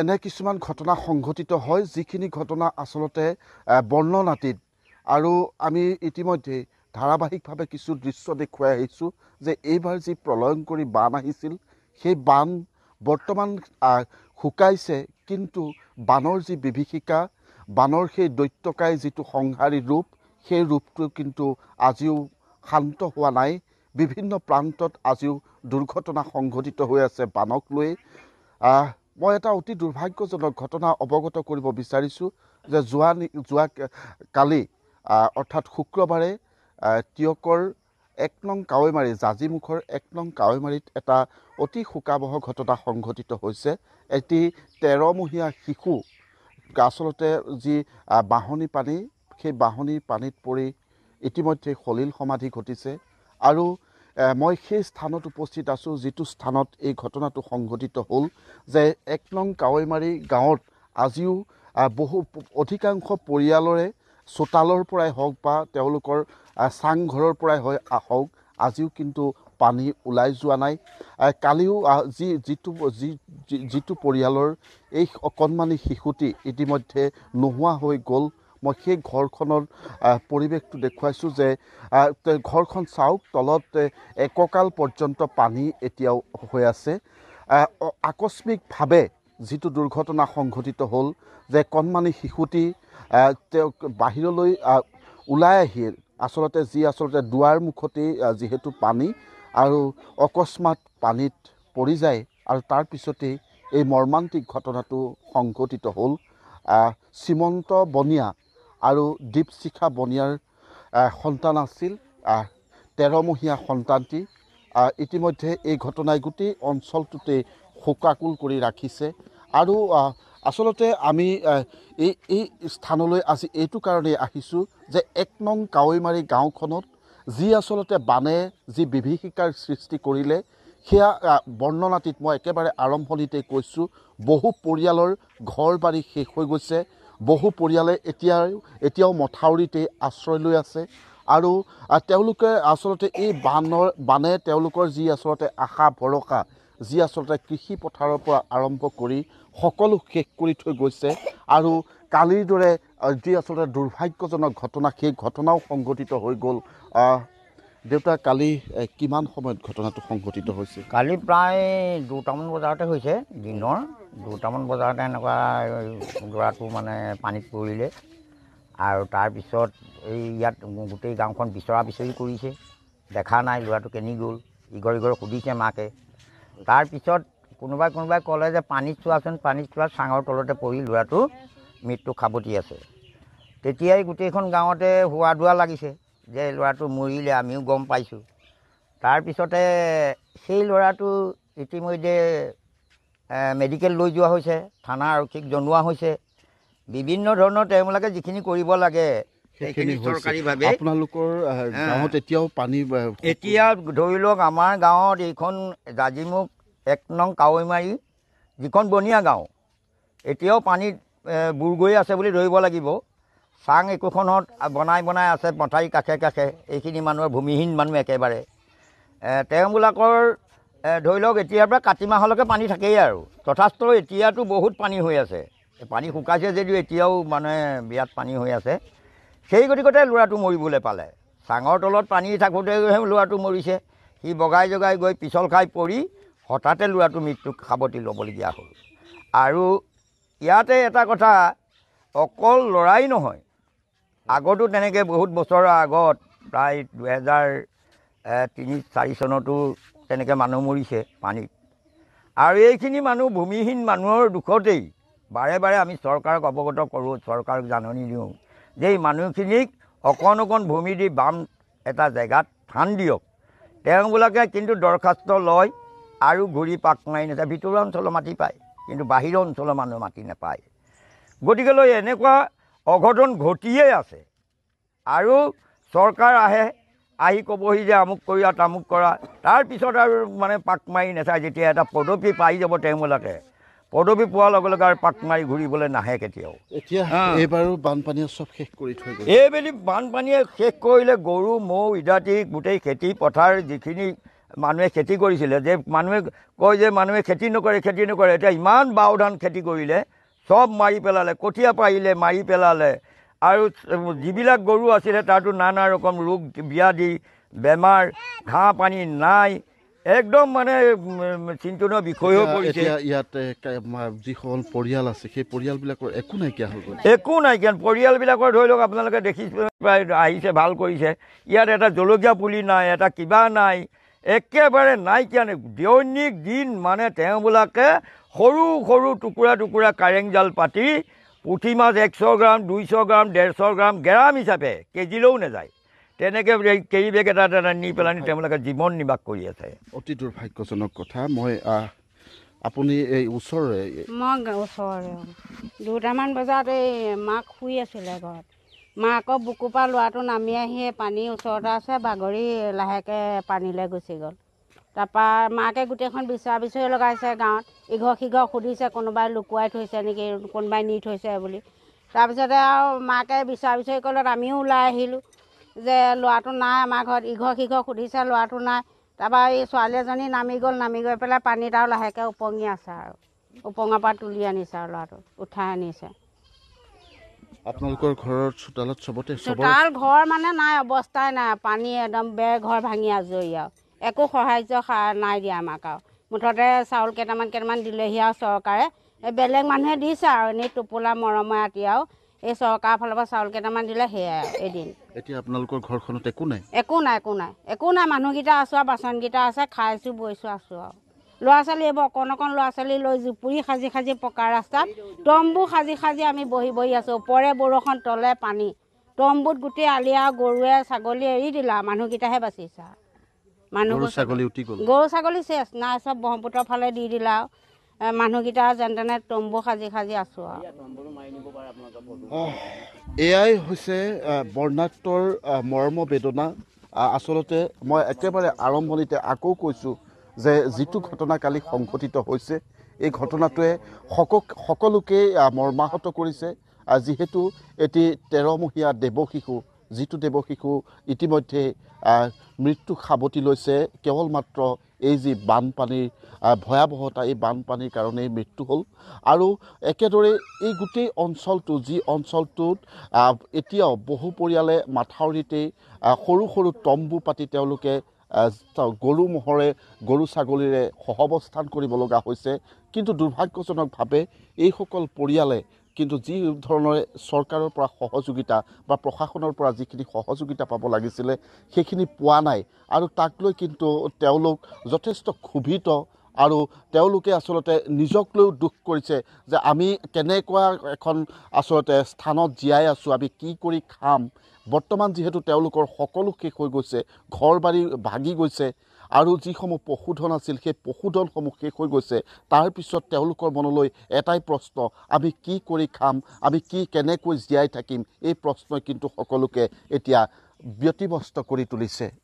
এনে কিছুমান ঘটনা সংঘটিত হয় যিখিনি ঘটনা আচলতে বৰ্ণনাতীত আৰু আমি ইতিমধ্যে ধাৰাবাহিকভাৱে কিছু দৃশ্য দেখুৱাই আহিছোঁ যে এইবাৰ যি প্ৰলয়ংকৰী বান আহিছিল সেই বান বৰ্তমান শুকাইছে কিন্তু বানৰ যি বিভীষিকা বানৰ সেই দৈত্যকাই যিটো সংহাৰী ৰূপ সেই ৰূপটো কিন্তু আজিও শান্ত হোৱা নাই বিভিন্ন প্ৰান্তত আজিও দুৰ্ঘটনা সংঘটিত হৈ আছে বানক লৈ মই এটা অতি দুৰ্ভাগ্যজনক ঘটনা অৱগত কৰিব বিচাৰিছোঁ যে যোৱা যোৱা কালি অৰ্থাৎ শুক্ৰবাৰে তিয়কৰ এক নং কাৱৈমাৰী জাজিমুখৰ এক নং কাৱৈমাৰীত এটা অতি শোকাবহ ঘটনা সংঘটিত হৈছে এটি তেৰমহীয়া শিশু আচলতে যি বাঁহনী পানী সেই বাঁহনী পানীত পৰি ইতিমধ্যে সলিল সমাধি ঘটিছে আৰু মই সেই স্থানত উপস্থিত আছোঁ যিটো স্থানত এই ঘটনাটো সংঘটিত হ'ল যে এক নং কাৱৈমাৰী গাঁৱত আজিও বহু অধিকাংশ পৰিয়ালৰে চোতালৰ পৰাই হওক বা তেওঁলোকৰ চাংঘৰৰ পৰাই হয় হওক আজিও কিন্তু পানী ওলাই যোৱা নাই কালিও যি যিটো যি যিটো পৰিয়ালৰ এই অকণমানি শিশুটি ইতিমধ্যে নোহোৱা হৈ গ'ল মই সেই ঘৰখনৰ পৰিৱেশটো দেখুৱাইছোঁ যে ঘৰখন চাওক তলত এককাল পৰ্যন্ত পানী এতিয়াও হৈ আছে আকস্মিকভাৱে যিটো দুৰ্ঘটনা সংঘটিত হ'ল যে কণমানি শিশুটি তেওঁক বাহিৰলৈ ওলাই আহি আচলতে যি আচলতে দুৱাৰ মুখতেই যিহেতু পানী আৰু অকস্মাত পানীত পৰি যায় আৰু তাৰপিছতেই এই মৰ্মান্তিক ঘটনাটো সংঘটিত হ'ল শ্ৰীমন্ত বনিয়া আৰু দীপশিখা বনিয়াৰ সন্তান আছিল তেৰমহীয়া সন্তানটি ইতিমধ্যে এই ঘটনাই গোটেই অঞ্চলটোতে শোকাকুল কৰি ৰাখিছে আৰু আচলতে আমি এই এই স্থানলৈ আজি এইটো কাৰণেই আহিছোঁ যে এক নং কাৱৈমাৰী গাঁওখনত যি আচলতে বানে যি বিভীষিকাৰ সৃষ্টি কৰিলে সেয়া বৰ্ণনাটিত মই একেবাৰে আৰম্ভণিতে কৈছোঁ বহু পৰিয়ালৰ ঘৰ বাৰী শেষ হৈ গৈছে বহু পৰিয়ালে এতিয়াও এতিয়াও মথাউৰিতে আশ্ৰয় লৈ আছে আৰু তেওঁলোকে আচলতে এই বানৰ বানে তেওঁলোকৰ যি আচলতে আশা ভৰসা যি আচলতে কৃষি পথাৰৰ পৰা আৰম্ভ কৰি সকলো শেষ কৰি থৈ গৈছে আৰু কালিৰ দৰে যি আচলতে দুৰ্ভাগ্যজনক ঘটনা সেই ঘটনাও সংঘটিত হৈ গ'ল দেউতা কালি কিমান সময়ত ঘটনাটো সংঘটিত হৈছে কালি প্ৰায় দুটামান বজাতে হৈছে দিনৰ দুটামান বজাতে এনেকুৱা ল'ৰাটো মানে পানীত পৰিলে আৰু তাৰপিছত এই ইয়াত গোটেই গাঁওখন বিচৰা বিচৰি কৰিছে দেখা নাই ল'ৰাটো কেনি গ'ল ইঘৰ ইঘৰ সুধিছে মাকে তাৰপিছত কোনোবাই কোনোবাই ক'লে যে পানীত চোৱাচোন পানীত চোৱা চাঙৰ তলতে পৰি ল'ৰাটো মৃত্যু খাবতি আছে তেতিয়াই গোটেইখন গাঁৱতে হোৱা দোৱা লাগিছে যে ল'ৰাটো মৰিলে আমিও গম পাইছোঁ তাৰপিছতে সেই ল'ৰাটো ইতিমধ্যে মেডিকেল লৈ যোৱা হৈছে থানা আৰক্ষীক জনোৱা হৈছে বিভিন্ন ধৰণৰ তেওঁলোকে যিখিনি কৰিব লাগে এতিয়া ধৰি লওক আমাৰ গাঁৱত এইখন জাজিমুখ এক নং কাৱৈমাৰী যিখন বনিয়া গাঁও এতিয়াও পানীত বুৰ গৈ আছে বুলি ধৰিব লাগিব চাং একোখনত বনাই বনাই আছে পথাৰী কাষে কাষে এইখিনি মানুহৰ ভূমিহীন মানুহ একেবাৰে তেওঁবিলাকৰ ধৰি লওক এতিয়াৰ পৰা কাতি মাহলৈকে পানী থাকেই আৰু যথেষ্ট এতিয়াতো বহুত পানী হৈ আছে পানী শুকাইছে যদিও এতিয়াও মানে বিৰাট পানী হৈ আছে সেই গতিকতে ল'ৰাটো মৰিবলৈ পালে চাঙৰ তলত পানী থাকোঁতেহে ল'ৰাটো মৰিছে সি বগাই জগাই গৈ পিছল খাই পৰি হঠাতে ল'ৰাটো মৃত্যুক সাৱটি ল'বলগীয়া হ'ল আৰু ইয়াতে এটা কথা অকল ল'ৰাই নহয় আগতো তেনেকৈ বহুত বছৰৰ আগত প্ৰায় দুহেজাৰ তিনি চাৰি চনতো তেনেকৈ মানুহ মৰিছে পানীত আৰু এইখিনি মানুহ ভূমিহীন মানুহৰ দুখতেই বাৰে বাৰে আমি চৰকাৰক অৱগত কৰোঁ চৰকাৰক জাননী দিওঁ যে এই মানুহখিনিক অকণ অকণ ভূমি দি বাম এটা জেগাত থান দিয়ক তেওঁবিলাকে কিন্তু দৰখাস্ত লয় আৰু ঘূৰি পাক মাৰি নাযায় ভিতৰুৱা অঞ্চলৰ মাটি পায় কিন্তু বাহিৰৰ অঞ্চলৰ মানুহ মাটি নাপায় গতিকেলৈ এনেকুৱা অঘটন ঘটিয়েই আছে আৰু চৰকাৰ আহে আহি ক'বহি যে আমুক কৰা তামুক কৰা তাৰপিছত আৰু মানে পাক মাৰি নেচায় যেতিয়া এটা পদবী পাই যাব তেওঁবিলাকে পদবী পোৱাৰ লগে লগে আৰু পাক মাৰি ঘূৰিবলৈ নাহে কেতিয়াও এইবেলি বানপানীয়ে শেষ কৰিলে গৰু মৌ ইজাতি গোটেই খেতি পথাৰ যিখিনি মানুহে খেতি কৰিছিলে যে মানুহে কয় যে মানুহে খেতি নকৰে খেতি নকৰে এতিয়া ইমান বাও ধান খেতি কৰিলে চব মাৰি পেলালে কঠীয়া পাৰিলে মাৰি পেলালে আৰু যিবিলাক গৰু আছিলে তাতো নানা ৰকম ৰোগ ব্যাধি বেমাৰ ঘাঁহ পানী নাই একদম মানে চিন্তনৰ বিষয় হৈ পৰিছে ইয়াত যিসকল পৰিয়াল আছে সেই পৰিয়ালবিলাকৰ একো নাইকিয়া হৈ গ'ল একো নাইকিয়া পৰিয়ালবিলাকৰ ধৰি লওক আপোনালোকে দেখিছে প্ৰায় আহিছে ভাল কৰিছে ইয়াত এটা জলকীয়া পুলি নাই এটা কিবা নাই একেবাৰে নাইকিয়া নাই দৈনিক দিন মানে তেওঁবিলাকে সৰু সৰু টুকুৰা টুকুৰা কাৰেং জাল পাতি পুঠি মাছ একশ গ্ৰাম দুইশ গ্ৰাম ডেৰশ গ্ৰাম গেৰাম হিচাপে কেজিলৈও নাযায় তেনেকৈ কেৰি বেগ এটা এটা নি পেলাই তেওঁলোকে জীৱন নিৰ্বাহ কৰি আছে অতি দুৰ্ভাগ্যজনক কথা মই আপুনি এই ওচৰৰে মই ওচৰৰে দুটামান বজাত এই মাক শুই আছিলে ঘৰত মাকৰ বুকুৰ পৰা ল'ৰাটো নামি আহি পানী ওচৰতে আছে বাগৰি লাহেকৈ পানীলৈ গুচি গ'ল তাৰপৰা মাকে গোটেইখন বিচৰা বিচৰি লগাইছে গাঁৱত ইঘৰ সিঘৰ সুধিছে কোনোবাই লুকুৱাই থৈছে নেকি কোনোবাই নি থৈছে বুলি তাৰপিছতে আৰু মাকে বিচৰা বিচৰি ক'লত আমিও ওলাই আহিলোঁ যে ল'ৰাটো নাই আমাৰ ঘৰত ইঘৰ সিঘৰ সুধিছে ল'ৰাটো নাই তাৰপৰা এই ছোৱালী এজনী নামি গ'ল নামি গৈ পেলাই পানীত আৰু লাহেকৈ ওপঙি আছে আৰু ওপঙৰ পৰা তুলি আনিছে আৰু ল'ৰাটো উঠাই আনিছে আপোনালোকৰ ঘৰৰ চোতালত চবতে চোতাল ঘৰ মানে নাই অৱস্থাই নাই পানী একদম বেৰ ঘৰ ভাঙি আজৰি আৰু একো সাহাৰ্য নাই দিয়া আমাক আৰু মুঠতে চাউল কেইটামান কেইটামান দিলেহি আৰু চৰকাৰে এই বেলেগ মানুহে দিছে আৰু এনেই টোপোলা মৰমে আতি আৰু এই চৰকাৰৰ ফালৰ পৰা চাউল কেইটামান দিলে সেয়াই আৰু এদিন এতিয়া আপোনালোকৰ ঘৰখনত একো নাই একো নাই একো নাই একো নাই মানুহকেইটা আছোঁ আৰু বাচনকেইটা আছে খাইছোঁ বৈছোঁ আছোঁ আৰু ল'ৰা ছোৱালী এইবোৰ অকণ অকণ ল'ৰা ছোৱালী লৈ জুপুৰি সাজি সাজি পকা ৰাস্তাত তম্বু সাজি সাজি আমি বহি বহি আছোঁ ওপৰে বৰষুণ তলে পানী তম্বুত গোটেই আলি আৰু গৰুৱে ছাগলী এৰি দিলা মানুহকেইটাহে বাচিছা মানুহ গৰু ছাগলী চেচ নাই চব ব্ৰহ্মপুত্ৰৰ ফালে দি দিলে আৰু মানুহকেইটা যেন তেনে তম্বু সাজি সাজি আছো আৰু এয়াই হৈছে বৰ্ণাট্যৰ মৰ্ম বেদনা আচলতে মই একেবাৰে আৰম্ভণিতে আকৌ কৈছোঁ যে যিটো ঘটনা কালি সংঘটিত হৈছে এই ঘটনাটোৱে সক সকলোকে মৰ্মাহত কৰিছে যিহেতু এটি তেৰমহীয়া দেৱশিশু যিটো দেৱশিশু ইতিমধ্যে মৃত্যু সাৱটি লৈছে কেৱল মাত্ৰ এই যি বানপানীৰ ভয়াৱহতা এই বানপানীৰ কাৰণেই মৃত্যু হ'ল আৰু একেদৰে এই গোটেই অঞ্চলটো যি অঞ্চলটোত এতিয়াও বহু পৰিয়ালে মাথাউৰিতেই সৰু সৰু তম্বু পাতি তেওঁলোকে গৰু ম'হৰে গৰু ছাগলীৰে সহৱস্থান কৰিব লগা হৈছে কিন্তু দুৰ্ভাগ্যজনকভাৱে এইসকল পৰিয়ালে কিন্তু যি ধৰণৰে চৰকাৰৰ পৰা সহযোগিতা বা প্ৰশাসনৰ পৰা যিখিনি সহযোগিতা পাব লাগিছিলে সেইখিনি পোৱা নাই আৰু তাক লৈ কিন্তু তেওঁলোক যথেষ্ট ক্ষোভিত আৰু তেওঁলোকে আচলতে নিজক লৈও দুখ কৰিছে যে আমি কেনেকুৱা এখন আচলতে স্থানত জীয়াই আছোঁ আমি কি কৰি খাম বৰ্তমান যিহেতু তেওঁলোকৰ সকলো শেষ হৈ গৈছে ঘৰ বাৰী ভাগি গৈছে আৰু যিসমূহ পশুধন আছিল সেই পশুধনসমূহ শেষ হৈ গৈছে তাৰপিছত তেওঁলোকৰ মনলৈ এটাই প্ৰশ্ন আমি কি কৰি খাম আমি কি কেনেকৈ জীয়াই থাকিম এই প্ৰশ্নই কিন্তু সকলোকে এতিয়া ব্যতিব্যস্ত কৰি তুলিছে